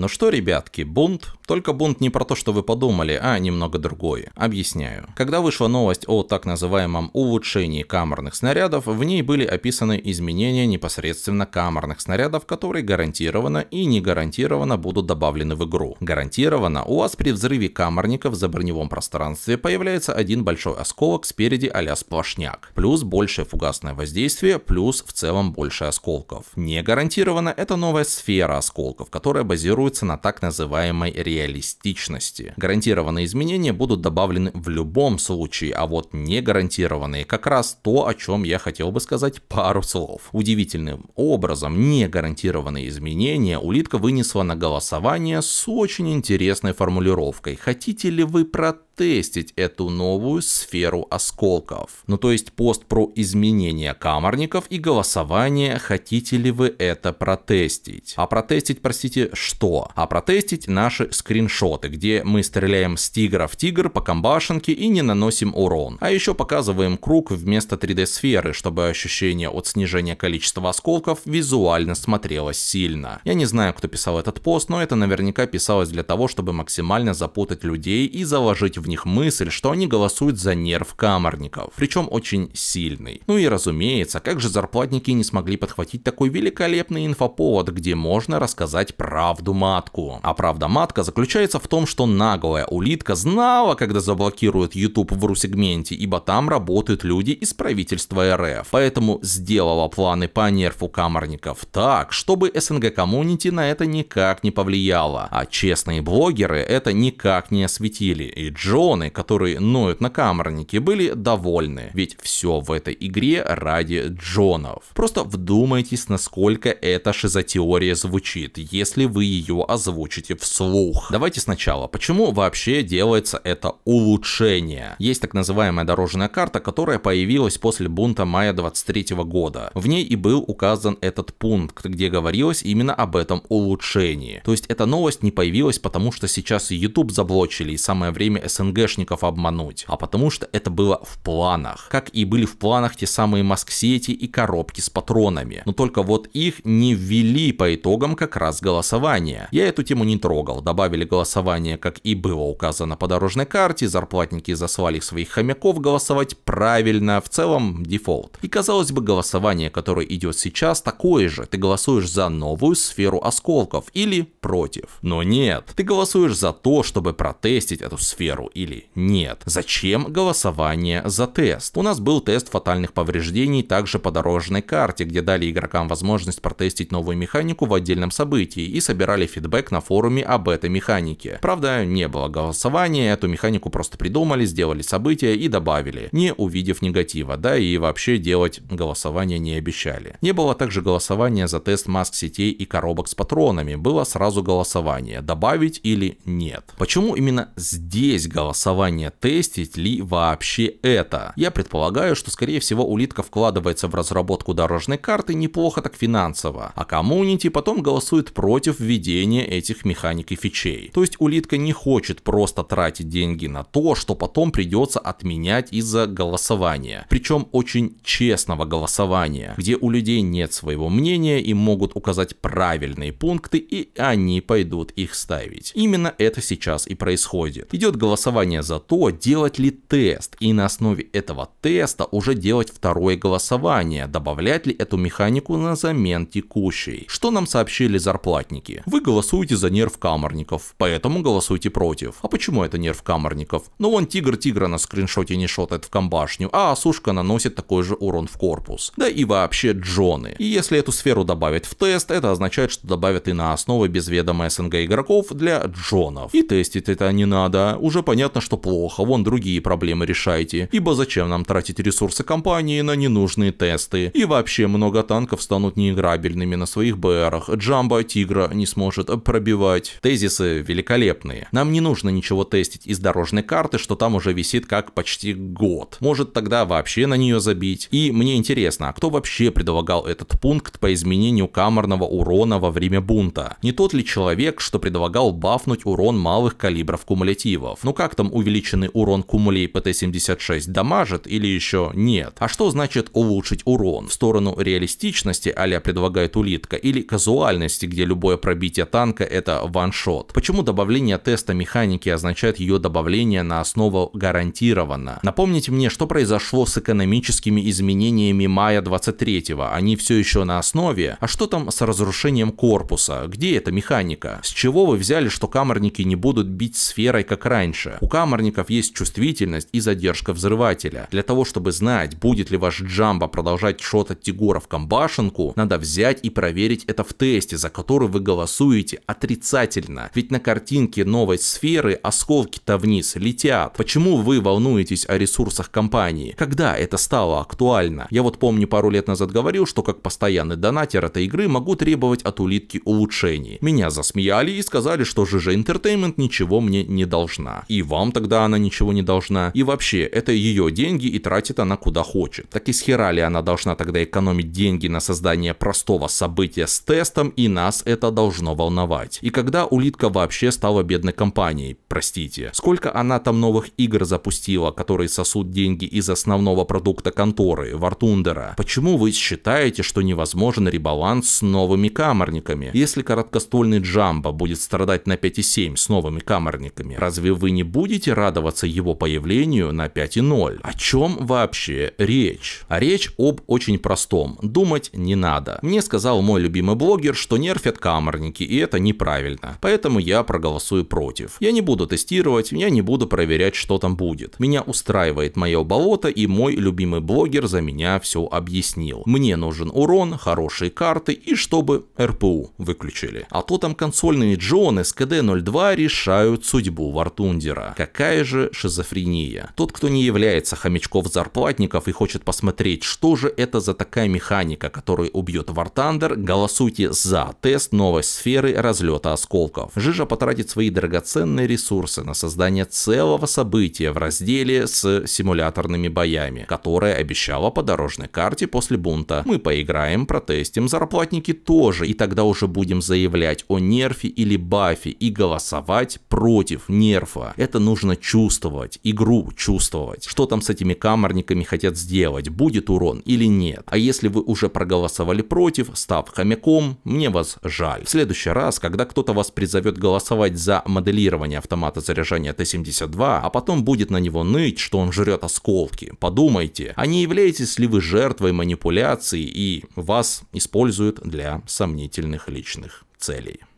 Ну что, ребятки, бунт только бунт не про то, что вы подумали, а немного другое. Объясняю. Когда вышла новость о так называемом улучшении камерных снарядов, в ней были описаны изменения непосредственно камерных снарядов, которые гарантированно и не гарантированно будут добавлены в игру. Гарантированно у вас при взрыве камерников за броневом пространстве появляется один большой осколок спереди а-ля сплошняк, плюс большее фугасное воздействие, плюс в целом больше осколков. Не гарантированно это новая сфера осколков, которая базируется на так называемой реальности реалистичности. Гарантированные изменения будут добавлены в любом случае, а вот не гарантированные как раз то, о чем я хотел бы сказать пару слов. Удивительным образом не гарантированные изменения улитка вынесла на голосование с очень интересной формулировкой. Хотите ли вы про тестить эту новую сферу осколков. Ну то есть пост про изменение камерников и голосование, хотите ли вы это протестить. А протестить, простите, что? А протестить наши скриншоты, где мы стреляем с тигра в тигр по комбашенке и не наносим урон. А еще показываем круг вместо 3D сферы, чтобы ощущение от снижения количества осколков визуально смотрелось сильно. Я не знаю, кто писал этот пост, но это наверняка писалось для того, чтобы максимально запутать людей и заложить в них мысль, что они голосуют за нерв камерников, причем очень сильный. Ну и разумеется, как же зарплатники не смогли подхватить такой великолепный инфоповод, где можно рассказать правду матку. А правда матка заключается в том, что наглая улитка знала, когда заблокируют YouTube в ру-сегменте, ибо там работают люди из правительства РФ. Поэтому сделала планы по нерфу камерников так, чтобы СНГ коммунити на это никак не повлияло. А честные блогеры это никак не осветили. И Дж Жены, которые ноют на камернике, были довольны, ведь все в этой игре ради Джонов. Просто вдумайтесь, насколько эта шизотеория звучит, если вы ее озвучите вслух. Давайте сначала, почему вообще делается это улучшение? Есть так называемая дорожная карта, которая появилась после бунта мая 23 года. В ней и был указан этот пункт, где говорилось именно об этом улучшении. То есть эта новость не появилась, потому что сейчас YouTube заблочили и самое время СММ СНГшников обмануть, а потому что это было в планах. Как и были в планах те самые маск-сети и коробки с патронами. Но только вот их не ввели по итогам как раз голосования. Я эту тему не трогал. Добавили голосование, как и было указано по дорожной карте, зарплатники заслали своих хомяков голосовать правильно, в целом дефолт. И казалось бы, голосование, которое идет сейчас, такое же. Ты голосуешь за новую сферу осколков или против. Но нет, ты голосуешь за то, чтобы протестить эту сферу или нет. Зачем голосование за тест? У нас был тест фатальных повреждений также по дорожной карте, где дали игрокам возможность протестить новую механику в отдельном событии и собирали фидбэк на форуме об этой механике. Правда, не было голосования, эту механику просто придумали, сделали события и добавили, не увидев негатива, да и вообще делать голосование не обещали. Не было также голосования за тест маск сетей и коробок с патронами, было сразу голосование, добавить или нет. Почему именно здесь голосования, тестить ли вообще это. Я предполагаю, что скорее всего улитка вкладывается в разработку дорожной карты неплохо так финансово, а коммунити потом голосует против введения этих механик и фичей. То есть улитка не хочет просто тратить деньги на то, что потом придется отменять из-за голосования. Причем очень честного голосования, где у людей нет своего мнения и могут указать правильные пункты и они пойдут их ставить. Именно это сейчас и происходит. Идет голосование голосование за то, делать ли тест, и на основе этого теста уже делать второе голосование, добавлять ли эту механику на замен текущей. Что нам сообщили зарплатники? Вы голосуете за нерв камерников, поэтому голосуйте против. А почему это нерв камерников? Ну вон тигр тигра на скриншоте не шотает в комбашню, а осушка наносит такой же урон в корпус. Да и вообще джоны. И если эту сферу добавить в тест, это означает, что добавят и на основы без ведома СНГ игроков для джонов. И тестить это не надо, уже понятно понятно, что плохо, вон другие проблемы решайте. Ибо зачем нам тратить ресурсы компании на ненужные тесты? И вообще много танков станут неиграбельными на своих БРах. Джамбо Тигра не сможет пробивать. Тезисы великолепные. Нам не нужно ничего тестить из дорожной карты, что там уже висит как почти год. Может тогда вообще на нее забить. И мне интересно, а кто вообще предлагал этот пункт по изменению камерного урона во время бунта? Не тот ли человек, что предлагал бафнуть урон малых калибров кумулятивов? Ну как артефактом увеличенный урон кумулей ПТ-76 дамажит или еще нет? А что значит улучшить урон? В сторону реалистичности, а предлагает улитка, или казуальности, где любое пробитие танка это ваншот? Почему добавление теста механики означает ее добавление на основу гарантированно? Напомните мне, что произошло с экономическими изменениями мая 23-го? Они все еще на основе? А что там с разрушением корпуса? Где эта механика? С чего вы взяли, что камерники не будут бить сферой, как раньше? У камерников есть чувствительность и задержка взрывателя. Для того, чтобы знать, будет ли ваш джамба продолжать шот шотать тигоров башенку, надо взять и проверить это в тесте, за который вы голосуете отрицательно. Ведь на картинке новой сферы осколки-то вниз летят. Почему вы волнуетесь о ресурсах компании? Когда это стало актуально? Я вот помню пару лет назад говорил, что как постоянный донатер этой игры могу требовать от улитки улучшений. Меня засмеяли и сказали, что GG Entertainment ничего мне не должна. И и вам тогда она ничего не должна. И вообще, это ее деньги и тратит она куда хочет. Так и схера ли она должна тогда экономить деньги на создание простого события с тестом, и нас это должно волновать. И когда улитка вообще стала бедной компанией, простите. Сколько она там новых игр запустила, которые сосут деньги из основного продукта конторы, Вартундера? Почему вы считаете, что невозможен ребаланс с новыми камерниками? Если короткоствольный джамба будет страдать на 5,7 с новыми камерниками, разве вы не будете радоваться его появлению на 5.0. О чем вообще речь? А речь об очень простом. Думать не надо. Мне сказал мой любимый блогер, что нерфят камерники, и это неправильно. Поэтому я проголосую против. Я не буду тестировать, я не буду проверять, что там будет. Меня устраивает мое болото, и мой любимый блогер за меня все объяснил. Мне нужен урон, хорошие карты и чтобы РПУ выключили. А то там консольные джоны с КД-02 решают судьбу Вартундера. Гитлера. Какая же шизофрения? Тот, кто не является хомячков-зарплатников и хочет посмотреть, что же это за такая механика, которая убьет Вартандер, голосуйте за тест новой сферы разлета осколков. Жижа потратит свои драгоценные ресурсы на создание целого события в разделе с симуляторными боями, которое обещала по дорожной карте после бунта. Мы поиграем, протестим, зарплатники тоже, и тогда уже будем заявлять о нерфе или бафе и голосовать против нерфа это нужно чувствовать, игру чувствовать, что там с этими камерниками хотят сделать, будет урон или нет. А если вы уже проголосовали против, став хомяком, мне вас жаль. В следующий раз, когда кто-то вас призовет голосовать за моделирование автомата заряжания Т-72, а потом будет на него ныть, что он жрет осколки, подумайте, а не являетесь ли вы жертвой манипуляции и вас используют для сомнительных личных целей.